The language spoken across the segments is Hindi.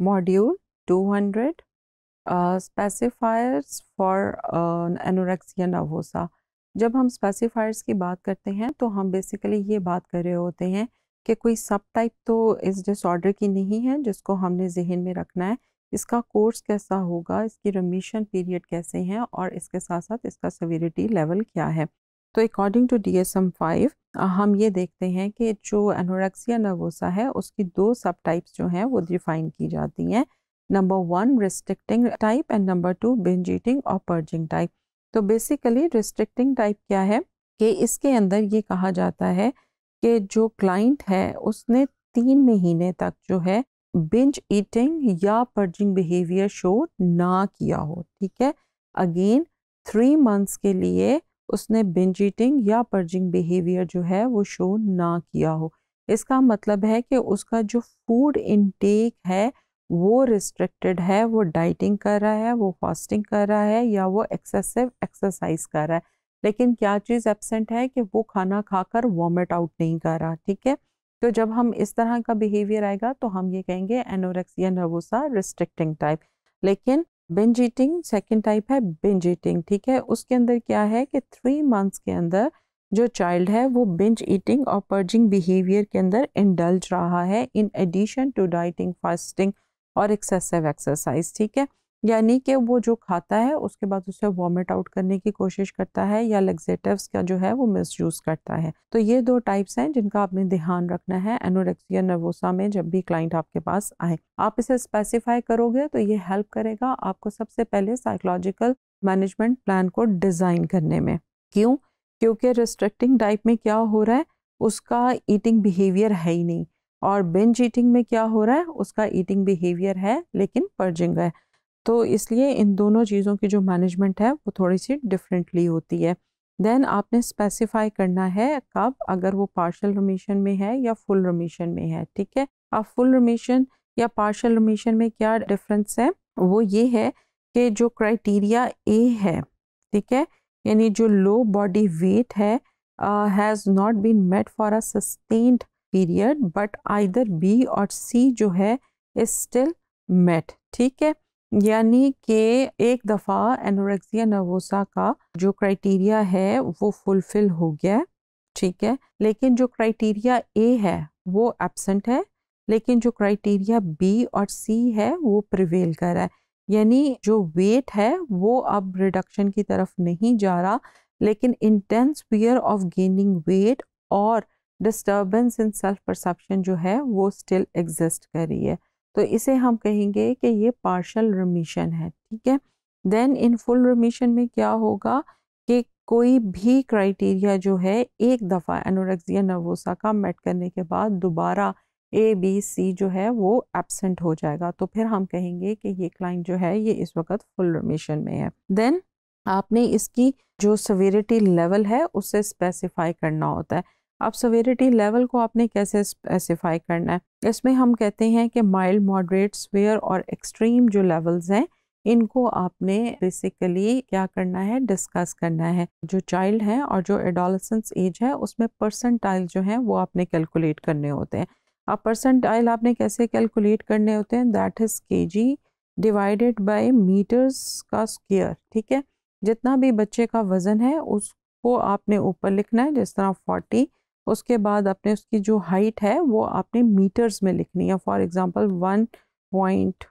Module 200 uh, specifiers for uh, anorexia nervosa जब हम स्पेसिफायर्स की बात करते हैं तो हम बेसिकली ये बात कर रहे होते हैं कि कोई सब टाइप तो इस डिसऑर्डर की नहीं है जिसको हमने जहन में रखना है इसका कोर्स कैसा होगा इसकी रमीशन पीरियड कैसे हैं और इसके साथ साथ इसका सवेरिटी लेवल क्या है तो according to D S M five हम ये देखते हैं कि जो एनोरेक्सिया नर्वोसा है उसकी दो सब टाइप्स जो हैं वो डिफाइन की जाती हैं number one restricting type and number two binge eating और पर्जिंग टाइप तो बेसिकली रिस्ट्रिक्टिंग टाइप क्या है कि इसके अंदर ये कहा जाता है कि जो क्लाइंट है उसने तीन महीने तक जो है बिंज ईटिंग या पर्जिंग बिहेवियर शो ना किया हो ठीक है अगेन थ्री मंथ्स के लिए उसने बिंज ईटिंग या पर्जिंग बिहेवियर जो है वो शो ना किया हो इसका मतलब है कि उसका जो फूड इनटेक है वो रिस्ट्रिक्टेड है वो डाइटिंग कर रहा है वो फास्टिंग कर रहा है या वो एक्सेसिव एक्सरसाइज कर रहा है लेकिन क्या चीज़ एबसेंट है कि वो खाना खाकर वॉमिट आउट नहीं कर रहा ठीक है तो जब हम इस तरह का बिहेवियर आएगा तो हम ये कहेंगे एनोरेक्सिया नर्वोसा रिस्ट्रिक्टिंग टाइप लेकिन बिंज ईटिंग सेकेंड टाइप है बिंज ईटिंग ठीक है उसके अंदर क्या है कि थ्री मंथ्स के अंदर जो चाइल्ड है वो बिंज ईटिंग और पर्जिंग बिहेवियर के अंदर इंडल्ज रहा है in addition to dieting fasting और एक्सेसिव एक्सरसाइज ठीक है यानी कि वो जो खाता है उसके बाद उसे वॉमिट आउट करने की कोशिश करता है या लग्जेटिव्स का जो है वो यूज करता है तो ये दो टाइप्स हैं जिनका आपने ध्यान रखना है एनोरेक्सिया नर्वोसा में जब भी क्लाइंट आपके पास आए आप इसे स्पेसिफाई करोगे तो ये हेल्प करेगा आपको सबसे पहले साइकोलॉजिकल मैनेजमेंट प्लान को डिज़ाइन करने में क्यों क्योंकि रिस्ट्रिक्टिंग टाइप में क्या हो रहा है उसका ईटिंग बिहेवियर है ही नहीं और बेंच ईटिंग में क्या हो रहा है उसका ईटिंग बिहेवियर है लेकिन पर्जिंग है तो इसलिए इन दोनों चीज़ों की जो मैनेजमेंट है वो थोड़ी सी डिफरेंटली होती है देन आपने स्पेसिफाई करना है कब अगर वो पार्शल रिमीशन में है या फुल रिमीशन में है ठीक है अब फुल रिमीशन या पार्शल रिमीशन में क्या डिफरेंस है वो ये है कि जो क्राइटेरिया ए है ठीक है यानी जो लो बॉडी वेट है has not been met for a sustained period but either B और सी जो है इज स्टिल मेट ठीक है यानी कि एक दफ़ा एनोरेक्सिया नर्वोसा का जो क्राइटेरिया है वो फुलफिल हो गया ठीक है लेकिन जो क्राइटेरिया ए है वो एबसेंट है लेकिन जो क्राइटेरिया बी और सी है वो प्रिवेल कर रहा है यानी जो वेट है वो अब रिडक्शन की तरफ नहीं जा रहा लेकिन intense fear of gaining weight और डिस्टर्बेंस इन सेल्फ परसेप्शन जो है वो स्टिल एग्जिस्ट कर रही है तो इसे हम कहेंगे कि ये पार्शल रिमिशन है ठीक है देन इन फुल रिमिशन में क्या होगा कि कोई भी क्राइटेरिया जो है एक दफ़ा एनोरेक्सिया नर्वोसा का मेट करने के बाद दोबारा ए बी सी जो है वो एबसेंट हो जाएगा तो फिर हम कहेंगे कि ये क्लाइंट जो है ये इस वक्त फुल रिमिशन में है देन आपने इसकी जो सवेरिटी लेवल है उसे स्पेसिफाई करना होता है अब सवेरिटी लेवल को आपने कैसे स्पेसिफाई करना है इसमें हम कहते हैं कि माइल्ड मॉडरेट स्वेयर और एक्सट्रीम जो लेवल्स हैं इनको आपने बेसिकली क्या करना है डिस्कस करना है जो चाइल्ड है और जो एडोलसेंस एज है उसमें परसेंटाइल जो है वो आपने कैलकुलेट करने होते हैं अब परसेंटाइल आपने कैसे कैलकुलेट करने होते हैं that is K G divided by metres का स्केयर ठीक है जितना भी बच्चे का वज़न है उसको आपने ऊपर लिखना है जिस तरह फोर्टी उसके बाद आपने उसकी जो हाइट है वो आपने मीटर्स में लिखनी है for example one point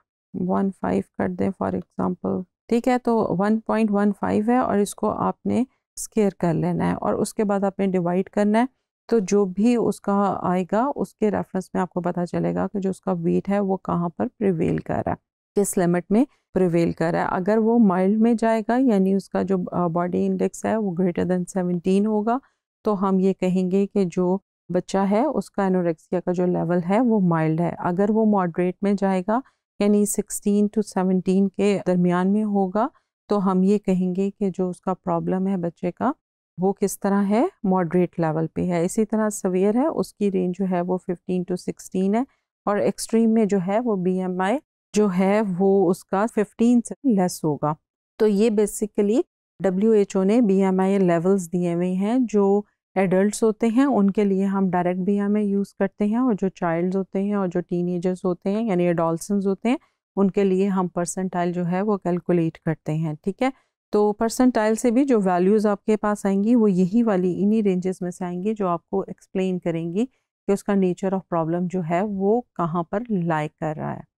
one five कर दें फॉर एग्ज़ाम्पल ठीक है तो वन पॉइंट वन फाइव है और इसको आपने स्केयर कर लेना है और उसके बाद आपने डिवाइड करना है तो जो भी उसका आएगा उसके रेफरेंस में आपको पता चलेगा कि जो उसका वेट है वो कहाँ पर प्रिवेल कर रहा है किस लिमिट में प्रिवेल कर रहा है अगर वो माइल्ड में जाएगा यानी उसका जो बॉडी इंडेक्स है वो ग्रेटर देन सेवनटीन होगा तो हम ये कहेंगे कि जो बच्चा है उसका एनोरेक्सिया का जो लेवल है वो माइल्ड है अगर वो मॉडरेट में जाएगा यानी 16 टू 17 के दरमियान में होगा तो हम ये कहेंगे कि जो उसका प्रॉब्लम है बच्चे का वो किस तरह है मॉडरेट लेवल पे है इसी तरह सवेयर है उसकी रेंज जो है वो 15 टू 16 है और एक्सट्रीम में जो है वो बीएमआई जो है वो उसका 15 से लेस होगा तो ये बेसिकली डब्ल्यू ने बी एम आई लेवल्स दिए हुए हैं जो एडल्ट्स होते हैं उनके लिए हम डायरेक्ट भी हमें यूज़ करते हैं और जो चाइल्ड्स होते हैं और जो टीनेजर्स होते हैं यानी एडोल्सन होते हैं उनके लिए हम परसेंटाइल जो है वो कैलकुलेट करते हैं ठीक है तो परसेंटाइल से भी जो वैल्यूज़ आपके पास आएंगी वो यही वाली इन्हीं रेंजेस में से आएंगी जो आपको एक्सप्लेन करेंगी कि उसका नेचर ऑफ प्रॉब्लम जो है वो कहाँ पर लाइक कर रहा है